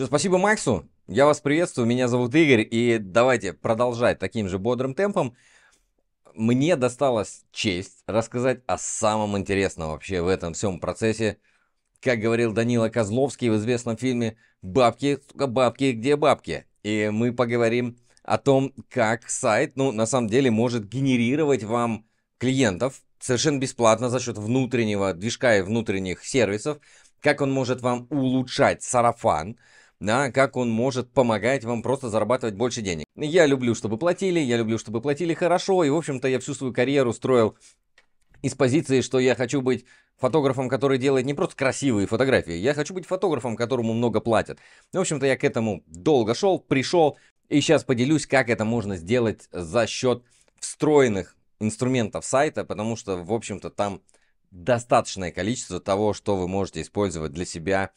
Все, спасибо Максу. Я вас приветствую. Меня зовут Игорь. И давайте продолжать таким же бодрым темпом. Мне досталась честь рассказать о самом интересном вообще в этом всем процессе. Как говорил Данила Козловский в известном фильме «Бабки, бабки, где бабки?». И мы поговорим о том, как сайт, ну, на самом деле, может генерировать вам клиентов совершенно бесплатно за счет внутреннего движка и внутренних сервисов, как он может вам улучшать сарафан, да, как он может помогать вам просто зарабатывать больше денег. Я люблю, чтобы платили, я люблю, чтобы платили хорошо, и, в общем-то, я всю свою карьеру строил из позиции, что я хочу быть фотографом, который делает не просто красивые фотографии, я хочу быть фотографом, которому много платят. В общем-то, я к этому долго шел, пришел, и сейчас поделюсь, как это можно сделать за счет встроенных инструментов сайта, потому что, в общем-то, там достаточное количество того, что вы можете использовать для себя,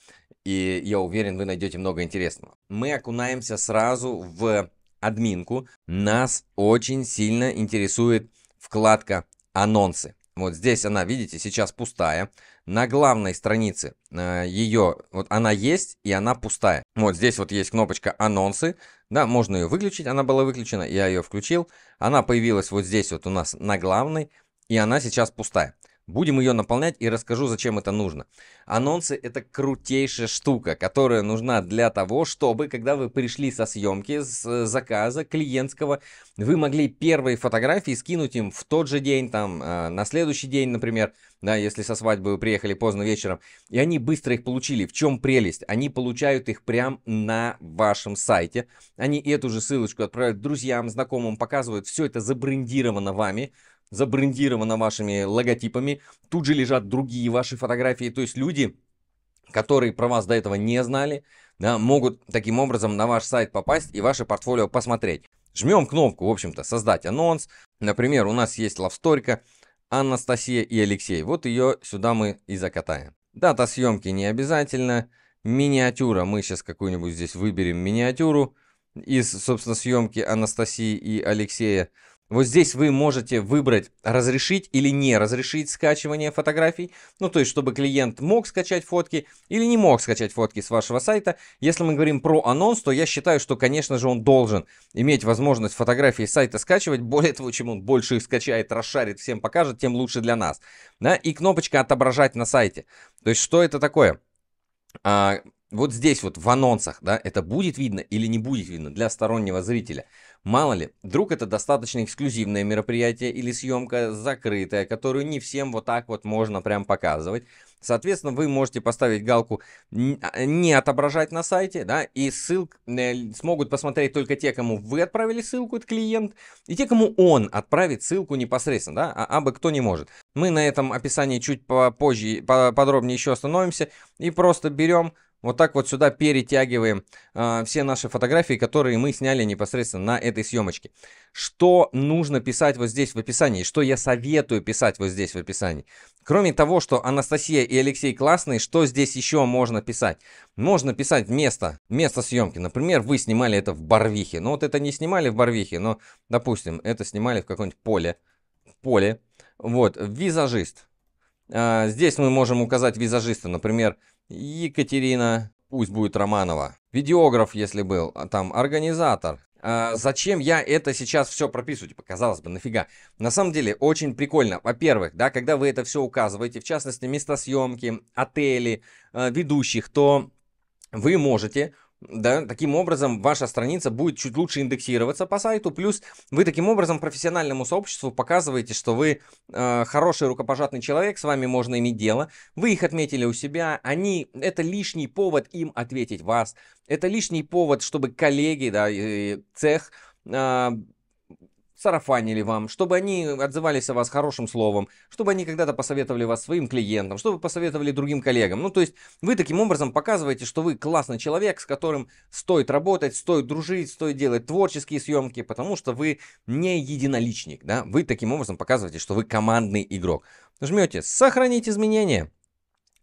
и я уверен, вы найдете много интересного. Мы окунаемся сразу в админку. Нас очень сильно интересует вкладка «Анонсы». Вот здесь она, видите, сейчас пустая. На главной странице э, ее, вот она есть и она пустая. Вот здесь вот есть кнопочка «Анонсы». Да, можно ее выключить, она была выключена, я ее включил. Она появилась вот здесь вот у нас на главной, и она сейчас пустая. Будем ее наполнять и расскажу, зачем это нужно. Анонсы — это крутейшая штука, которая нужна для того, чтобы, когда вы пришли со съемки, с э, заказа клиентского, вы могли первые фотографии скинуть им в тот же день, там, э, на следующий день, например, да, если со свадьбы вы приехали поздно вечером, и они быстро их получили. В чем прелесть? Они получают их прямо на вашем сайте. Они эту же ссылочку отправляют друзьям, знакомым, показывают, все это забрендировано вами, забрендировано вашими логотипами, тут же лежат другие ваши фотографии, то есть люди, которые про вас до этого не знали, да, могут таким образом на ваш сайт попасть и ваше портфолио посмотреть. Жмем кнопку, в общем-то, создать анонс. Например, у нас есть лавсторика Анастасия и Алексей. Вот ее сюда мы и закатаем. Дата съемки не обязательно. Миниатюра. Мы сейчас какую-нибудь здесь выберем миниатюру из, собственно, съемки Анастасии и Алексея. Вот здесь вы можете выбрать разрешить или не разрешить скачивание фотографий, ну то есть чтобы клиент мог скачать фотки или не мог скачать фотки с вашего сайта. Если мы говорим про анонс, то я считаю, что конечно же он должен иметь возможность фотографии сайта скачивать, более того, чем он больше их скачает, расшарит, всем покажет, тем лучше для нас. Да? И кнопочка отображать на сайте. То есть что это такое? А, вот здесь вот в анонсах, да, это будет видно или не будет видно для стороннего зрителя. Мало ли, вдруг это достаточно эксклюзивное мероприятие или съемка закрытая, которую не всем вот так вот можно прям показывать. Соответственно, вы можете поставить галку а, «Не отображать на сайте», да, и ссылку э, смогут посмотреть только те, кому вы отправили ссылку, это клиент, и те, кому он отправит ссылку непосредственно, да, а абы кто не может. Мы на этом описании чуть попозже, подробнее еще остановимся, и просто берем вот так вот сюда перетягиваем э, все наши фотографии, которые мы сняли непосредственно на этой съемочке. Что нужно писать вот здесь в описании? Что я советую писать вот здесь в описании? Кроме того, что Анастасия и Алексей классные, что здесь еще можно писать? Можно писать место, место съемки. Например, вы снимали это в Барвихе. Ну вот это не снимали в Барвихе, но, допустим, это снимали в каком-нибудь поле. Поле. Вот, визажист. А, здесь мы можем указать визажиста, например, Екатерина, пусть будет Романова. Видеограф, если был, а там организатор. А, зачем я это сейчас все прописываю? Типа, казалось бы, нафига. На самом деле, очень прикольно. Во-первых, да, когда вы это все указываете, в частности, места съемки, отели, ведущих, то вы можете да, таким образом ваша страница будет чуть лучше индексироваться по сайту, плюс вы таким образом профессиональному сообществу показываете, что вы э, хороший рукопожатный человек, с вами можно иметь дело, вы их отметили у себя, они, это лишний повод им ответить вас, это лишний повод, чтобы коллеги, да, и цех э, сарафанили вам, чтобы они отзывались о вас хорошим словом, чтобы они когда-то посоветовали вас своим клиентам, чтобы посоветовали другим коллегам. Ну, то есть вы таким образом показываете, что вы классный человек, с которым стоит работать, стоит дружить, стоит делать творческие съемки, потому что вы не единоличник, да, вы таким образом показываете, что вы командный игрок. Жмете «Сохранить изменения».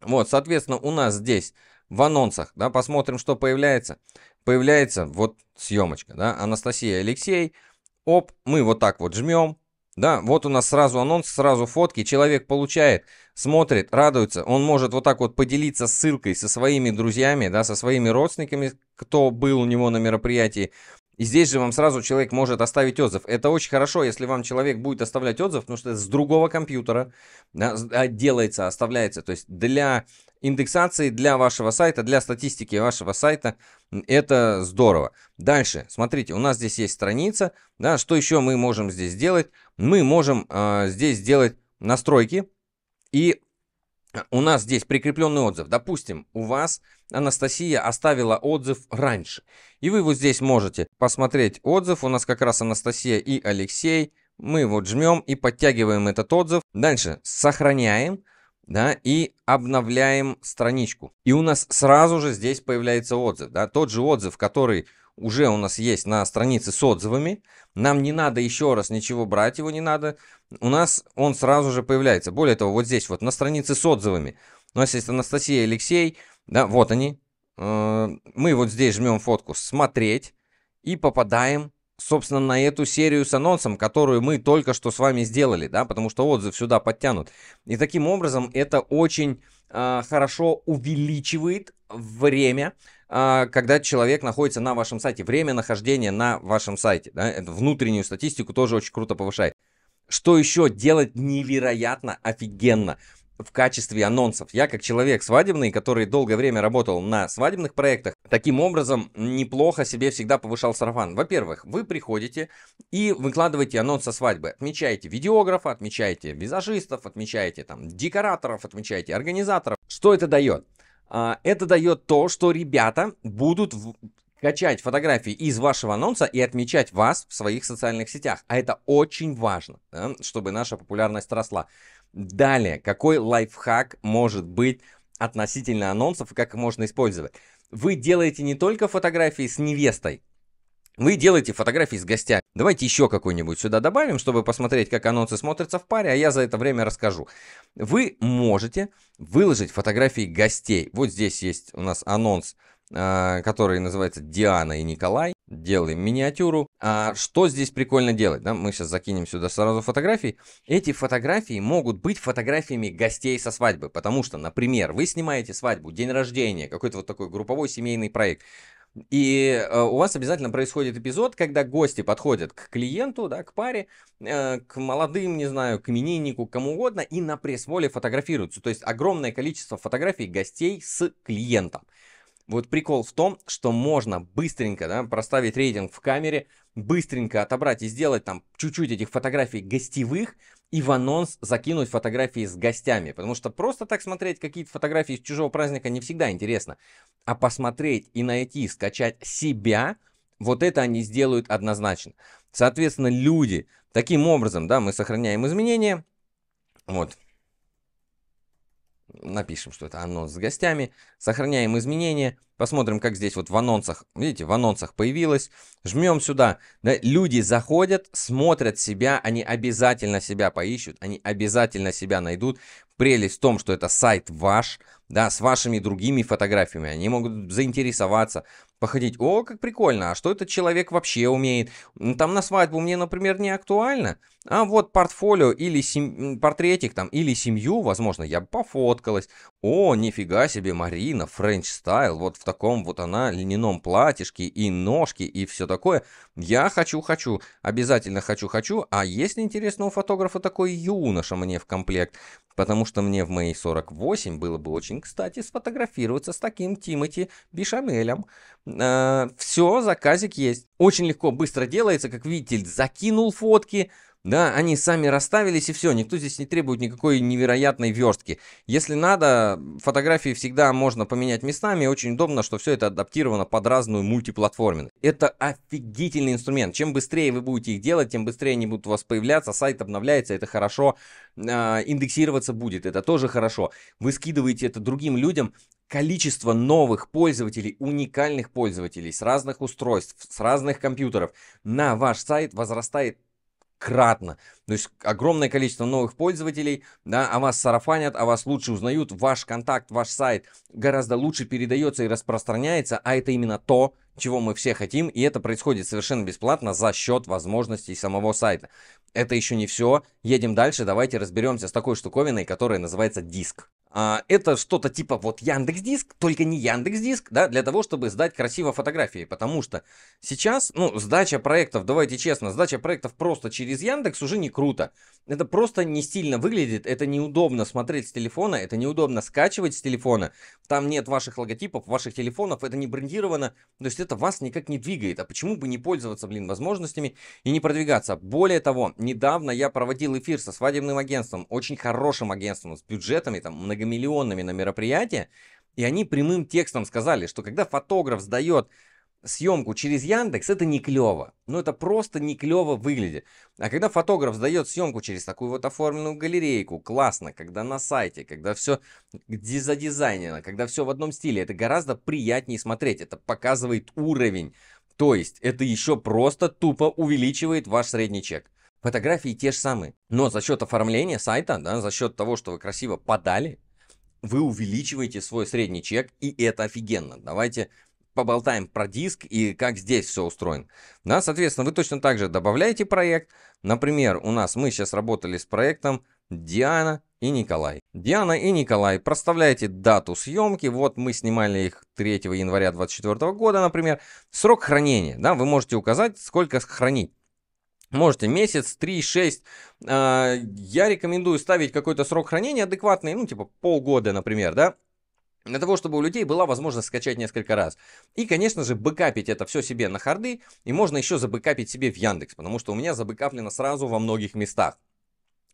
Вот, соответственно, у нас здесь в анонсах, да, посмотрим, что появляется. Появляется вот съемочка, да, Анастасия Алексей – оп, мы вот так вот жмем, да, вот у нас сразу анонс, сразу фотки, человек получает, смотрит, радуется, он может вот так вот поделиться ссылкой со своими друзьями, да, со своими родственниками, кто был у него на мероприятии, и здесь же вам сразу человек может оставить отзыв. Это очень хорошо, если вам человек будет оставлять отзыв, потому что с другого компьютера да, а, делается, оставляется. То есть для индексации, для вашего сайта, для статистики вашего сайта это здорово. Дальше, смотрите, у нас здесь есть страница. Да, что еще мы можем здесь сделать? Мы можем э, здесь сделать настройки и у нас здесь прикрепленный отзыв. Допустим, у вас Анастасия оставила отзыв раньше. И вы вот здесь можете посмотреть отзыв. У нас как раз Анастасия и Алексей. Мы вот жмем и подтягиваем этот отзыв. Дальше сохраняем да, и обновляем страничку. И у нас сразу же здесь появляется отзыв. Да, тот же отзыв, который уже у нас есть на странице с отзывами. Нам не надо еще раз ничего брать, его не надо. У нас он сразу же появляется. Более того, вот здесь вот на странице с отзывами. У нас есть Анастасия Алексей. Да, вот они. Э, мы вот здесь жмем фотку «Смотреть» и попадаем собственно, на эту серию с анонсом, которую мы только что с вами сделали, да, потому что отзыв сюда подтянут. И таким образом это очень э, хорошо увеличивает время а, когда человек находится на вашем сайте, время нахождения на вашем сайте. Да? внутреннюю статистику тоже очень круто повышает. Что еще делать невероятно офигенно в качестве анонсов? Я как человек свадебный, который долгое время работал на свадебных проектах, таким образом неплохо себе всегда повышал сарафан. Во-первых, вы приходите и выкладываете анонс со свадьбы. Отмечаете видеографа, отмечаете визажистов, отмечаете там декораторов, отмечаете организаторов. Что это дает? А, это дает то, что ребята будут качать фотографии из вашего анонса и отмечать вас в своих социальных сетях. А это очень важно, да, чтобы наша популярность росла. Далее, какой лайфхак может быть относительно анонсов и как их можно использовать? Вы делаете не только фотографии с невестой, вы делаете фотографии с гостями. Давайте еще какой-нибудь сюда добавим, чтобы посмотреть, как анонсы смотрятся в паре, а я за это время расскажу. Вы можете выложить фотографии гостей. Вот здесь есть у нас анонс, а, который называется «Диана и Николай». Делаем миниатюру. А что здесь прикольно делать? Да, мы сейчас закинем сюда сразу фотографии. Эти фотографии могут быть фотографиями гостей со свадьбы, потому что, например, вы снимаете свадьбу, день рождения, какой-то вот такой групповой семейный проект. И э, у вас обязательно происходит эпизод, когда гости подходят к клиенту, да, к паре, э, к молодым, не знаю, к имениннику, кому угодно, и на пресс-воле фотографируются. То есть огромное количество фотографий гостей с клиентом. Вот прикол в том, что можно быстренько да, проставить рейтинг в камере, быстренько отобрать и сделать там чуть-чуть этих фотографий гостевых, и в анонс закинуть фотографии с гостями, потому что просто так смотреть какие-то фотографии из чужого праздника не всегда интересно, а посмотреть и найти, скачать себя, вот это они сделают однозначно. Соответственно, люди, таким образом, да, мы сохраняем изменения, вот, напишем, что это анонс с гостями, сохраняем изменения, Посмотрим, как здесь вот в анонсах, видите, в анонсах появилось. Жмем сюда. Да, люди заходят, смотрят себя, они обязательно себя поищут, они обязательно себя найдут. Прелесть в том, что это сайт ваш, да, с вашими другими фотографиями. Они могут заинтересоваться, походить. О, как прикольно, а что этот человек вообще умеет? Там на свадьбу мне, например, не актуально. А вот портфолио или сем... портретик там, или семью, возможно, я бы пофоткалась. О, нифига себе, Марина, френч-стайл, вот в таком вот она льняном платьишке и ножки и все такое. Я хочу-хочу, обязательно хочу-хочу, а есть интересно у фотографа такой юноша мне в комплект, потому что мне в моей 48 было бы очень кстати сфотографироваться с таким Тимати Бишамелем. Э, а, все, заказик есть. Очень легко, быстро делается, как видите, закинул фотки, да, они сами расставились и все, никто здесь не требует никакой невероятной верстки. Если надо, фотографии всегда можно поменять местами, очень удобно, что все это адаптировано под разную мультиплатформенность. Это офигительный инструмент. Чем быстрее вы будете их делать, тем быстрее они будут у вас появляться, сайт обновляется, это хорошо, а, индексироваться будет, это тоже хорошо. Вы скидываете это другим людям, количество новых пользователей, уникальных пользователей с разных устройств, с разных компьютеров на ваш сайт возрастает кратно. То есть огромное количество новых пользователей да, о вас сарафанят, о вас лучше узнают, ваш контакт, ваш сайт гораздо лучше передается и распространяется, а это именно то, чего мы все хотим, и это происходит совершенно бесплатно за счет возможностей самого сайта. Это еще не все, едем дальше, давайте разберемся с такой штуковиной, которая называется диск. А, это что-то типа вот Яндекс Диск, только не Яндекс Диск, да, для того, чтобы сдать красиво фотографии, потому что сейчас, ну, сдача проектов, давайте честно, сдача проектов просто через Яндекс уже не круто. Это просто не стильно выглядит, это неудобно смотреть с телефона, это неудобно скачивать с телефона, там нет ваших логотипов, ваших телефонов, это не брендировано, то есть это вас никак не двигает, а почему бы не пользоваться, блин, возможностями и не продвигаться? Более того, недавно я проводил эфир со свадебным агентством, очень хорошим агентством, с бюджетами, там, много многомиллионными на мероприятие, и они прямым текстом сказали, что когда фотограф сдает съемку через Яндекс, это не клево. Ну, это просто не клево выглядит. А когда фотограф сдает съемку через такую вот оформленную галерейку, классно, когда на сайте, когда все задизайнено, когда все в одном стиле, это гораздо приятнее смотреть. Это показывает уровень. То есть, это еще просто тупо увеличивает ваш средний чек. Фотографии те же самые, но за счет оформления сайта, да, за счет того, что вы красиво подали, вы увеличиваете свой средний чек, и это офигенно. Давайте поболтаем про диск и как здесь все устроено. Да, соответственно, вы точно так же добавляете проект. Например, у нас мы сейчас работали с проектом Диана и Николай. Диана и Николай, проставляете дату съемки. Вот мы снимали их 3 января 2024 года, например. Срок хранения. Да, вы можете указать, сколько хранить. Можете месяц, 3, 6. А, я рекомендую ставить какой-то срок хранения адекватный, ну типа полгода, например, да, для того, чтобы у людей была возможность скачать несколько раз. И, конечно же, бэкапить это все себе на харды, и можно еще забэкапить себе в Яндекс, потому что у меня забэкаплено сразу во многих местах.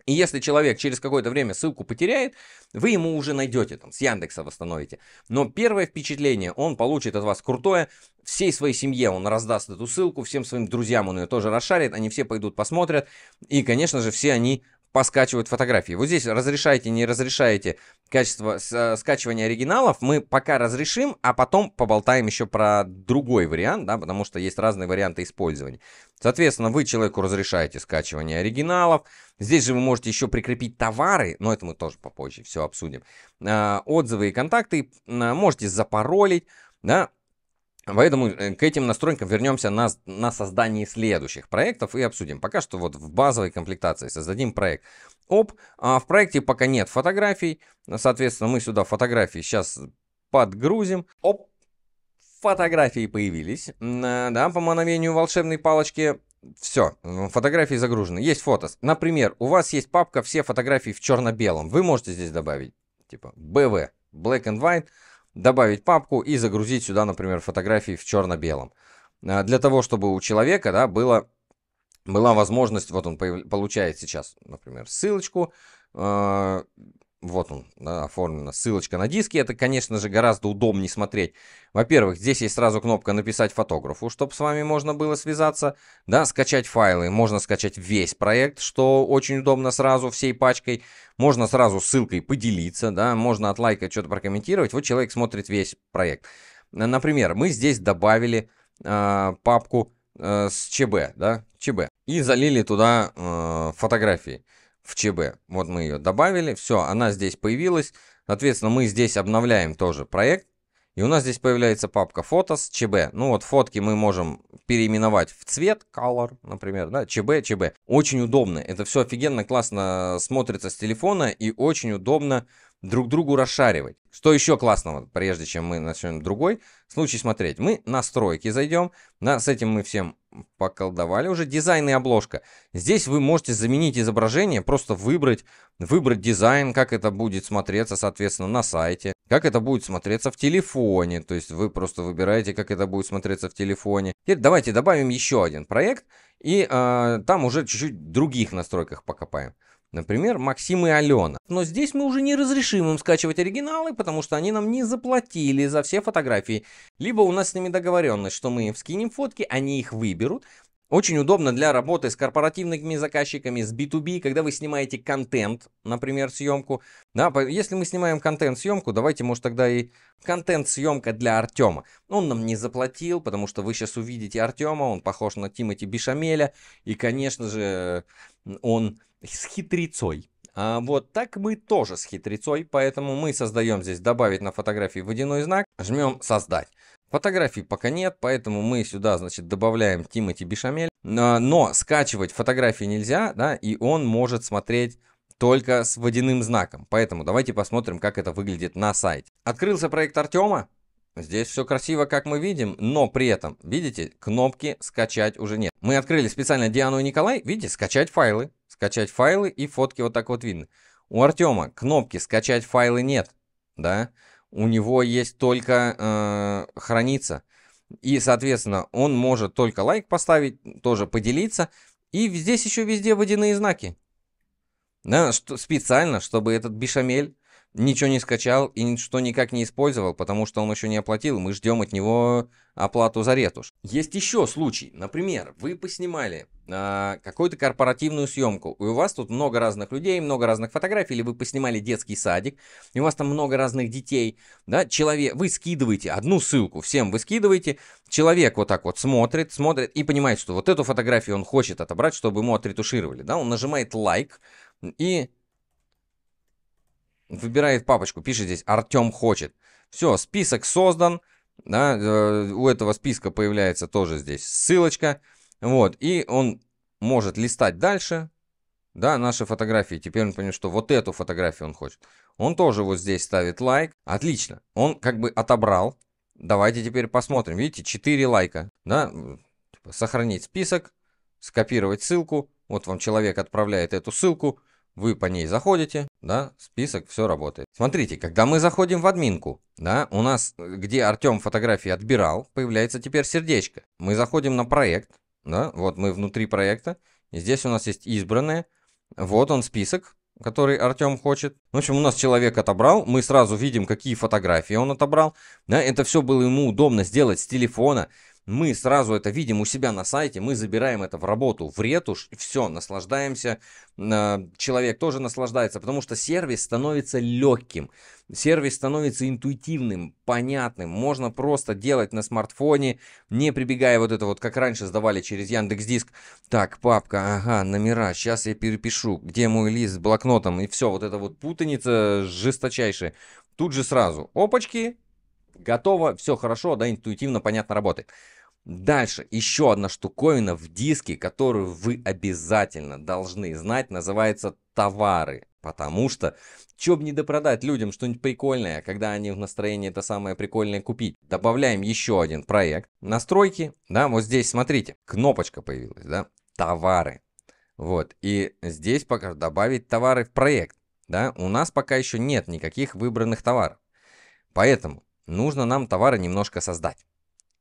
И если человек через какое-то время ссылку потеряет, вы ему уже найдете, там, с Яндекса восстановите. Но первое впечатление он получит от вас крутое, всей своей семье он раздаст эту ссылку, всем своим друзьям он ее тоже расшарит, они все пойдут посмотрят, и, конечно же, все они поскачивают фотографии. Вот здесь разрешаете, не разрешаете качество э, скачивания оригиналов. Мы пока разрешим, а потом поболтаем еще про другой вариант, да, потому что есть разные варианты использования. Соответственно, вы человеку разрешаете скачивание оригиналов. Здесь же вы можете еще прикрепить товары, но это мы тоже попозже все обсудим. Э, отзывы и контакты э, можете запаролить. Да, Поэтому э, к этим настройкам вернемся на, на создании следующих проектов и обсудим. Пока что вот в базовой комплектации создадим проект об. А в проекте пока нет фотографий, соответственно мы сюда фотографии сейчас подгрузим. Оп, фотографии появились, э, да, по мановению волшебной палочки. Все, фотографии загружены. Есть фото. Например, у вас есть папка «Все фотографии в черно-белом». Вы можете здесь добавить, типа, BV, Black and White добавить папку и загрузить сюда, например, фотографии в черно-белом. А, для того, чтобы у человека да, было, была возможность, вот он получает сейчас, например, ссылочку, а, вот он, да, оформлена ссылочка на диски. Это, конечно же, гораздо удобнее смотреть. Во-первых, здесь есть сразу кнопка «Написать фотографу», чтобы с вами можно было связаться. Да, скачать файлы. Можно скачать весь проект, что очень удобно сразу всей пачкой. Можно сразу ссылкой поделиться, да, можно от лайка что-то прокомментировать. Вот человек смотрит весь проект. Например, мы здесь добавили э, папку э, с ЧБ, да, ЧБ. И залили туда э, фотографии в ЧБ. Вот мы ее добавили, все, она здесь появилась. Соответственно, мы здесь обновляем тоже проект. И у нас здесь появляется папка фото с ЧБ. Ну вот фотки мы можем переименовать в цвет, color, например, да, ЧБ, ЧБ. Очень удобно. Это все офигенно классно смотрится с телефона и очень удобно друг другу расшаривать. Что еще классного, прежде чем мы начнем другой случай смотреть? Мы настройки зайдем, да, с этим мы всем поколдовали уже. Дизайн и обложка. Здесь вы можете заменить изображение, просто выбрать, выбрать дизайн, как это будет смотреться, соответственно, на сайте, как это будет смотреться в телефоне. То есть вы просто выбираете, как это будет смотреться в телефоне. Теперь давайте добавим еще один проект, и э, там уже чуть-чуть других настройках покопаем. Например, Максим и Алена. Но здесь мы уже не разрешим им скачивать оригиналы, потому что они нам не заплатили за все фотографии. Либо у нас с ними договоренность, что мы им вскинем фотки, они их выберут, очень удобно для работы с корпоративными заказчиками, с B2B, когда вы снимаете контент, например, съемку. Да, если мы снимаем контент-съемку, давайте, может, тогда и контент-съемка для Артема. Он нам не заплатил, потому что вы сейчас увидите Артема, он похож на Тимати Бешамеля, и, конечно же, он с хитрецой. А вот так мы тоже с хитрецой, поэтому мы создаем здесь «Добавить на фотографии водяной знак», жмем «Создать». Фотографий пока нет, поэтому мы сюда, значит, добавляем Тимати Бешамель. А, но скачивать фотографии нельзя, да, и он может смотреть только с водяным знаком. Поэтому давайте посмотрим, как это выглядит на сайте. Открылся проект Артема. Здесь все красиво, как мы видим, но при этом, видите, кнопки скачать уже нет. Мы открыли специально Диану и Николай, видите, скачать файлы. Скачать файлы и фотки вот так вот видны. У Артема кнопки скачать файлы нет, да, у него есть только э, хранится. И, соответственно, он может только лайк поставить, тоже поделиться. И здесь еще везде водяные знаки. Да, что, специально, чтобы этот бешамель ничего не скачал и ничто никак не использовал, потому что он еще не оплатил, мы ждем от него оплату за ретушь. Есть еще случай, например, вы поснимали э, какую-то корпоративную съемку, и у вас тут много разных людей, много разных фотографий, или вы поснимали детский садик, и у вас там много разных детей, да, человек, вы скидываете одну ссылку, всем вы скидываете, человек вот так вот смотрит, смотрит и понимает, что вот эту фотографию он хочет отобрать, чтобы ему отретушировали, да, он нажимает лайк, и выбирает папочку, пишет здесь «Артем хочет». Все, список создан, да, э, у этого списка появляется тоже здесь ссылочка, вот, и он может листать дальше, да, наши фотографии, теперь он понимает, что вот эту фотографию он хочет. Он тоже вот здесь ставит лайк, отлично, он как бы отобрал, давайте теперь посмотрим, видите, 4 лайка, да, типа сохранить список, скопировать ссылку, вот вам человек отправляет эту ссылку, вы по ней заходите, да, список, все работает. Смотрите, когда мы заходим в админку, да, у нас, где Артем фотографии отбирал, появляется теперь сердечко. Мы заходим на проект, да, вот мы внутри проекта, и здесь у нас есть избранные, вот он список, который Артем хочет. В общем, у нас человек отобрал, мы сразу видим, какие фотографии он отобрал. Да, это все было ему удобно сделать с телефона мы сразу это видим у себя на сайте, мы забираем это в работу, в ретушь, все, наслаждаемся, э, человек тоже наслаждается, потому что сервис становится легким, сервис становится интуитивным, понятным, можно просто делать на смартфоне, не прибегая вот это вот, как раньше сдавали через Яндекс Диск, так, папка, ага, номера, сейчас я перепишу, где мой лист с блокнотом, и все, вот это вот путаница жесточайшая. Тут же сразу, опачки, готово, все хорошо, да, интуитивно, понятно работает. Дальше еще одна штуковина в диске, которую вы обязательно должны знать, называется товары. Потому что, чё бы не допродать людям что-нибудь прикольное, когда они в настроении это самое прикольное купить. Добавляем еще один проект. Настройки, да, вот здесь, смотрите, кнопочка появилась, да, товары. Вот, и здесь пока добавить товары в проект, да, у нас пока еще нет никаких выбранных товаров. Поэтому нужно нам товары немножко создать.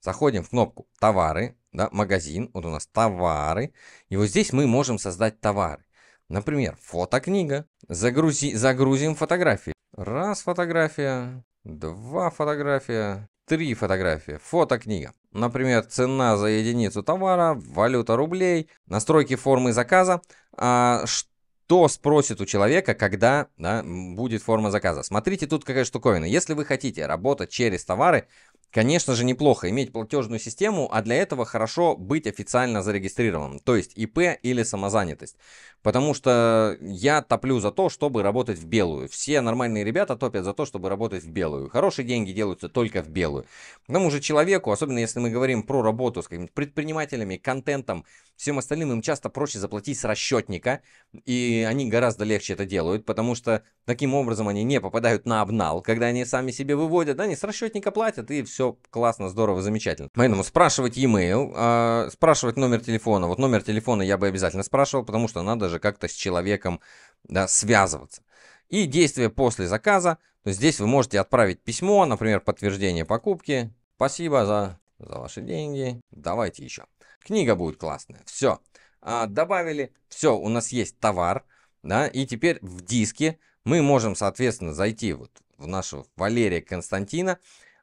Заходим в кнопку «Товары», да, «Магазин». Вот у нас «Товары». И вот здесь мы можем создать товары. Например, фотокнига. Загрузи, загрузим фотографии. Раз фотография, два фотография, три фотографии. Фотокнига. Например, цена за единицу товара, валюта рублей, настройки формы заказа. А, что спросит у человека, когда да, будет форма заказа? Смотрите, тут какая штуковина. Если вы хотите работать через товары, Конечно же, неплохо иметь платежную систему, а для этого хорошо быть официально зарегистрированным, то есть ИП или самозанятость. Потому что я топлю за то, чтобы работать в белую. Все нормальные ребята топят за то, чтобы работать в белую. Хорошие деньги делаются только в белую. К тому же человеку, особенно если мы говорим про работу с какими-то предпринимателями, контентом, всем остальным, им часто проще заплатить с расчетника, и они гораздо легче это делают, потому что таким образом они не попадают на обнал, когда они сами себе выводят, да, они с расчетника платят, и все все классно, здорово, замечательно. Поэтому спрашивать e-mail, э, спрашивать номер телефона. Вот номер телефона я бы обязательно спрашивал, потому что надо же как-то с человеком да, связываться. И действие после заказа. То есть здесь вы можете отправить письмо, например, подтверждение покупки. Спасибо за, за ваши деньги. Давайте еще. Книга будет классная. Все. А, добавили. Все, у нас есть товар. Да, и теперь в диске мы можем, соответственно, зайти вот в нашего Валерия Константина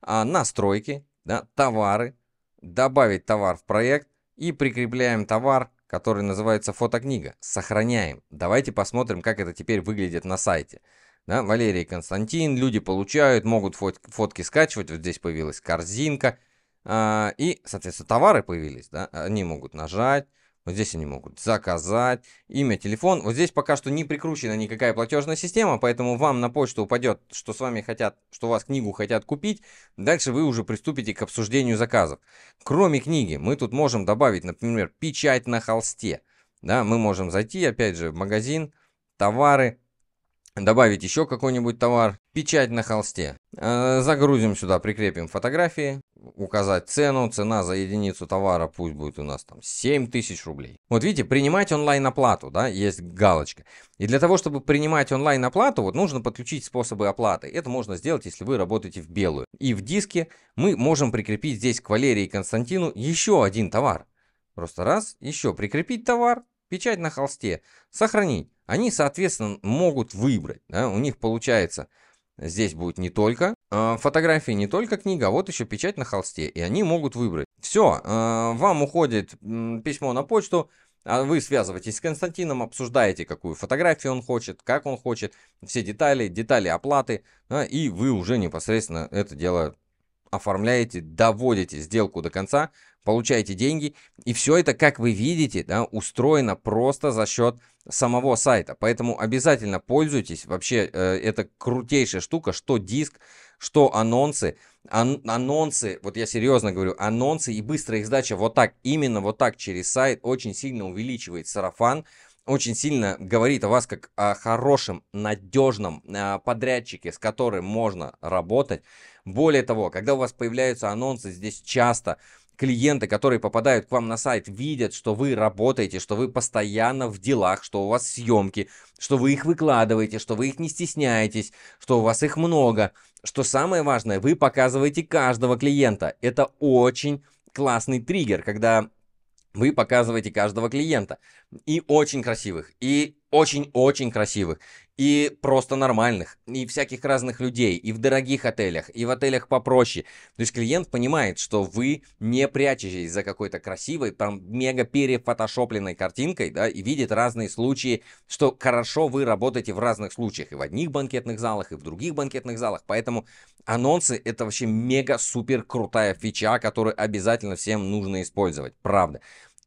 а, настройки, да, товары, добавить товар в проект и прикрепляем товар, который называется фотокнига. Сохраняем. Давайте посмотрим, как это теперь выглядит на сайте. Да, Валерий Константин, люди получают, могут фотки скачивать. Вот здесь появилась корзинка. А, и, соответственно, товары появились. Да, они могут нажать. Вот здесь они могут заказать, имя, телефон. Вот здесь пока что не прикручена никакая платежная система, поэтому вам на почту упадет, что с вами хотят, что у вас книгу хотят купить. Дальше вы уже приступите к обсуждению заказов. Кроме книги, мы тут можем добавить, например, печать на холсте. Да, мы можем зайти, опять же, в магазин, товары, добавить еще какой-нибудь товар, печать на холсте. Э, загрузим сюда, прикрепим фотографии указать цену, цена за единицу товара пусть будет у нас там 7 тысяч рублей. Вот видите, принимать онлайн оплату, да, есть галочка. И для того, чтобы принимать онлайн оплату, вот нужно подключить способы оплаты. Это можно сделать, если вы работаете в белую. И в диске мы можем прикрепить здесь к Валерии и Константину еще один товар. Просто раз, еще прикрепить товар, печать на холсте, сохранить. Они, соответственно, могут выбрать, да, у них получается Здесь будет не только э, фотографии, не только книга, а вот еще печать на холсте. И они могут выбрать. Все, э, вам уходит э, письмо на почту, а вы связываетесь с Константином, обсуждаете, какую фотографию он хочет, как он хочет, все детали, детали оплаты, э, и вы уже непосредственно это дело оформляете, доводите сделку до конца, получаете деньги. И все это, как вы видите, да, устроено просто за счет самого сайта. Поэтому обязательно пользуйтесь. Вообще, э, это крутейшая штука, что диск, что анонсы. Ан анонсы, вот я серьезно говорю, анонсы и быстрая их сдача вот так, именно вот так через сайт очень сильно увеличивает сарафан очень сильно говорит о вас как о хорошем, надежном э, подрядчике, с которым можно работать. Более того, когда у вас появляются анонсы, здесь часто клиенты, которые попадают к вам на сайт, видят, что вы работаете, что вы постоянно в делах, что у вас съемки, что вы их выкладываете, что вы их не стесняетесь, что у вас их много. Что самое важное, вы показываете каждого клиента. Это очень классный триггер, когда вы показываете каждого клиента. И очень красивых, и очень-очень красивых, и просто нормальных, и всяких разных людей, и в дорогих отелях, и в отелях попроще. То есть клиент понимает, что вы не прячетесь за какой-то красивой, там мега перефотошопленной картинкой, да, и видит разные случаи, что хорошо вы работаете в разных случаях, и в одних банкетных залах, и в других банкетных залах, поэтому анонсы это вообще мега супер крутая фича, которую обязательно всем нужно использовать, правда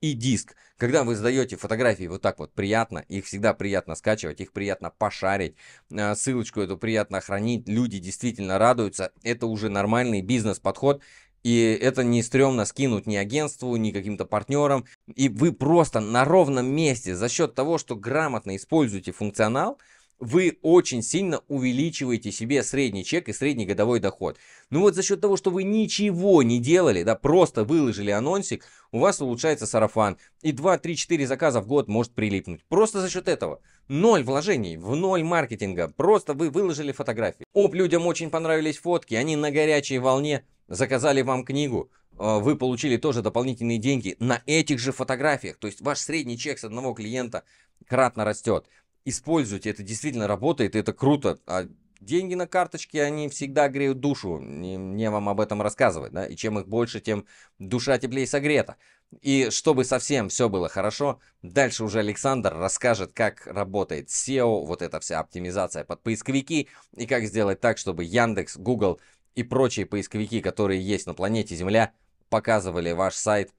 и диск. Когда вы сдаете фотографии вот так вот приятно, их всегда приятно скачивать, их приятно пошарить, э, ссылочку эту приятно хранить, люди действительно радуются, это уже нормальный бизнес-подход, и это не стрёмно скинуть ни агентству, ни каким-то партнерам. И вы просто на ровном месте за счет того, что грамотно используете функционал, вы очень сильно увеличиваете себе средний чек и средний годовой доход. Ну вот за счет того, что вы ничего не делали, да, просто выложили анонсик, у вас улучшается сарафан. И 2, 3, 4 заказа в год может прилипнуть. Просто за счет этого. Ноль вложений, в ноль маркетинга. Просто вы выложили фотографии. Оп, людям очень понравились фотки, они на горячей волне заказали вам книгу а, вы получили тоже дополнительные деньги на этих же фотографиях. То есть ваш средний чек с одного клиента кратно растет используйте, это действительно работает, это круто. А деньги на карточке, они всегда греют душу, не не вам об этом рассказывать, да, и чем их больше, тем душа теплее согрета. И чтобы совсем все было хорошо, дальше уже Александр расскажет, как работает SEO, вот эта вся оптимизация под поисковики, и как сделать так, чтобы Яндекс, Google и прочие поисковики, которые есть на планете Земля, показывали ваш сайт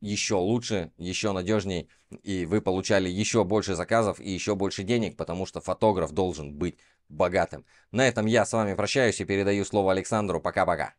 еще лучше, еще надежней и вы получали еще больше заказов и еще больше денег, потому что фотограф должен быть богатым. На этом я с вами прощаюсь и передаю слово Александру. Пока-пока.